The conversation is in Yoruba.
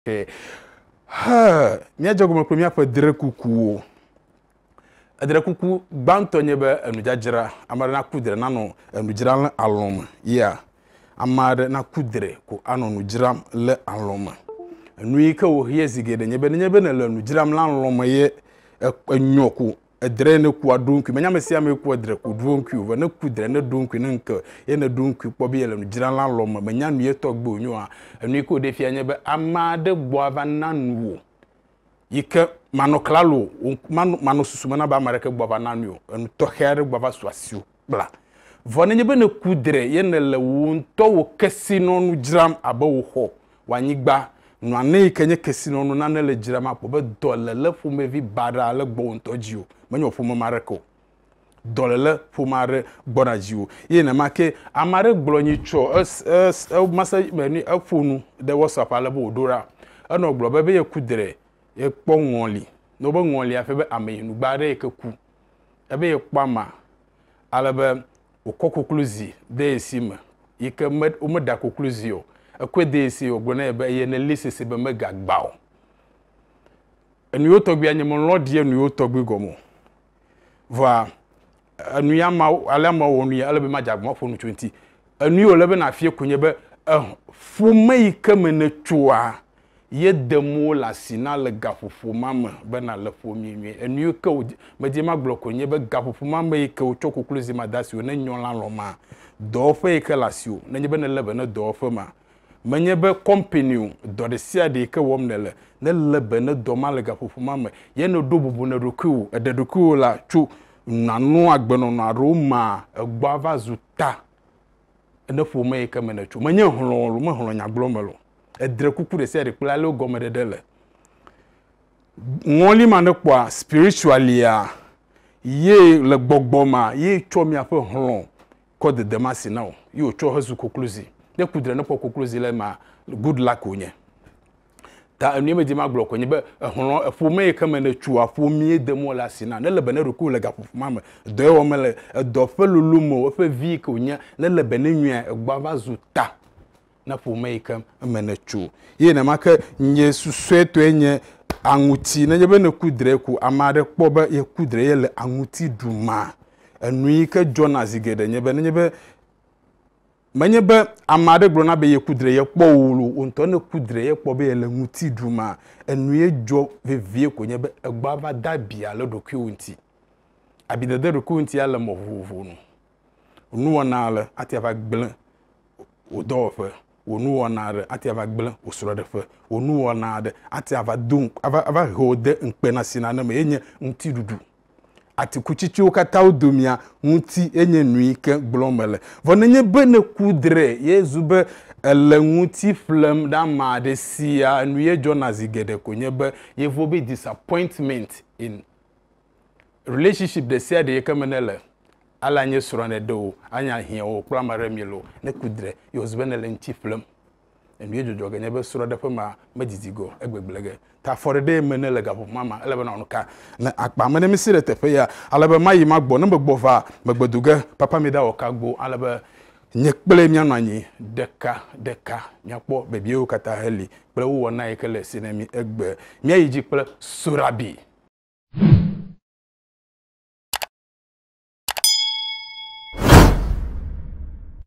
Okay. míadzɔgɔme kple míaƒe drekukuwo drekuku gbãtɔ nye be enudzadzra ame aɖe naku dre nanɔ enudzra le alɔme ya ame aɖe naku dre ko anɔ nu dzram le alɔme enu yi ke wòhia zi geɖe nye be nenye be nele nu dzram le alɔme ye e-, enyɔ ko ɛdrɛ ne kua donkui mɛ nyame sia me kua drɛ ko donkui o ne ku drɛ ne donkui ne nkɛ ye ne donkui kpɔ bi yɛlɛ no dzra la lɔ mɛ mɛ nya nu ye tɔ gbɔ onyo a enu ko de fia nye be ame aɖe gbɔ ava nu wo yi ke manɔklalo manɔ susu me na be ame aɖeke gbɔ ava na nu o enu tɔxɛ aɖe gbɔ ava su asi o kpla nye be ne ku drɛ ye ne le wo ŋutɔ wo kesinɔnu dzram abe wo xɔ wo anyigba nane yi ke nye kesi na ɔnu nane le dzram akpɔ be dɔlele ƒomevi baɖa le gbɔ wo ŋutɔ dzi o menye wɔ ƒome ma ɖe ke o dɔlele ƒome aɖe gbɔna dzi o ye nema ke ame aɖe gblɔ nyi tsɔ es mase menu eƒo nu ɖe whatsapp ale be wòɖo ɖa enɔ gblɔ be be yeku dre yekpɔ ŋɔli ne wobe ŋɔlia ƒe be ameyinugba aɖe yi ke ku ebe yekpɔ ama alebe wòkɔ koklozi ɖe esi me yi ke womeɖa koklozi o akwadeesi ogbona ebe eye na lisisi be mega gbao enuyo togbi anyem nlodi enuyo togbi gomo va enuya ma alama wonuya alebe maja gbama fonu 20 enuyo lebe na afie kunye be eh, fome yi ke me ne tsoa ye demowo le asi na le gaƒoƒo ma me bena le ƒomie nyuie enu yi ke medie ma gblɔ ko nye be gaƒoƒo ma me yi ke wotsɔ koklozi ma da si wo ne nyɔla lɔ ma dɔwɔƒe yi ke le asiwo nenye be ne le be ne dɔwɔƒe ma menye be kɔmpani dɔ ɖe sia ke wɔm ne le ne le be ne dɔma le gaƒoƒoma ma me ye ne ɖo bubu ne ɖokuiwo eɖe ɖokuiwo la tso nanu agbenɔnɔ aɖewo ma egbɔ va zu ta e ne ƒome yi ke me ne tso menye hlɔ lo mehlɔ nyagblɔ me lo edre kuku ɖe sia ɖe kple ale wo gɔmeɖeɖe le ŋɔli ma ne kpɔa spiritualia ye le gbɔgbɔ ma ye tsɔ miaƒe hlɔ kɔ dedema si na o ye wòtsɔ hezu koklozi ne kudre ne kɔ koklozi le ma good luck wonye ta enu eme dzi ma gblɔ konyi be ehlɔ eƒome yi ke me ne tsu aƒomie dem wole asi na ne le be ne ɖokui le gaƒoƒoma me dɔ ye wɔm le edɔ ƒe lolo me eƒe vi yi ke wonye ne le be ne nyuia egbɔ va zu ta ne ƒome yi ke me ne tsu ye nema ke nye susue nye aŋuti ne nye be ne kudre ko ame aɖe kpɔ be ye kudre ye le aŋuti ɖuma enu yi ke dzɔna zi geɖe nye be ne nye be menye be ame aɖe gblɔ na be yekudre yekpɔ wo lo ne kudre yekpɔ be yele ŋuti ɖuma enu ye dzɔ vevie ko nye be egba va de abia le ɖokuiwo ŋuti abidede ɖokuiwo ŋuti le mɔ vovovo nu nuwɔna le ati ava gblẽ wo dɔwɔƒe wo nuwɔna aɖe ati ava gblẽ wo srɔ̃ɖeƒe wo nuwɔna aɖe ati ava do ava ava he wo de ŋukpe na si na ne me ye nye ŋutiɖuɖu atikutsitsi katã wo mia ŋuti enye nui ke gblɔm mele vɔ nenye be ne ku dre yezu be ele ŋuti ƒlem ɖe ame aɖe sia nu e ye dzɔna zi geɖe ko nye be yevu be disappointment in relationship ɖe sia ɖe yi ke me ne le ala nye srɔ̃ ne ɖe o anya hiã o kple ame aɖe mi lo ne ku dre yezu be ne le ŋuti ƒlem nnua dzodzɔ ge nye be srɔ̃ɖeƒe ma medidi go egbegble ge ta afɔ ɖe me ne le gaƒoƒoma ma elebe na ɔnuka ne akpa me ne mi si ɖe teƒe ya alebe ma yi ma gbɔ ne megbɔ va megbedu ge papa mi ɖa wɔ ka gbo alebe nye kple mianɔ anyi ɖeka ɖeka miakpɔ bebiwo katã heli kple wowɔ na yi ke le si na mi egbe miayi dzi kple sorabi.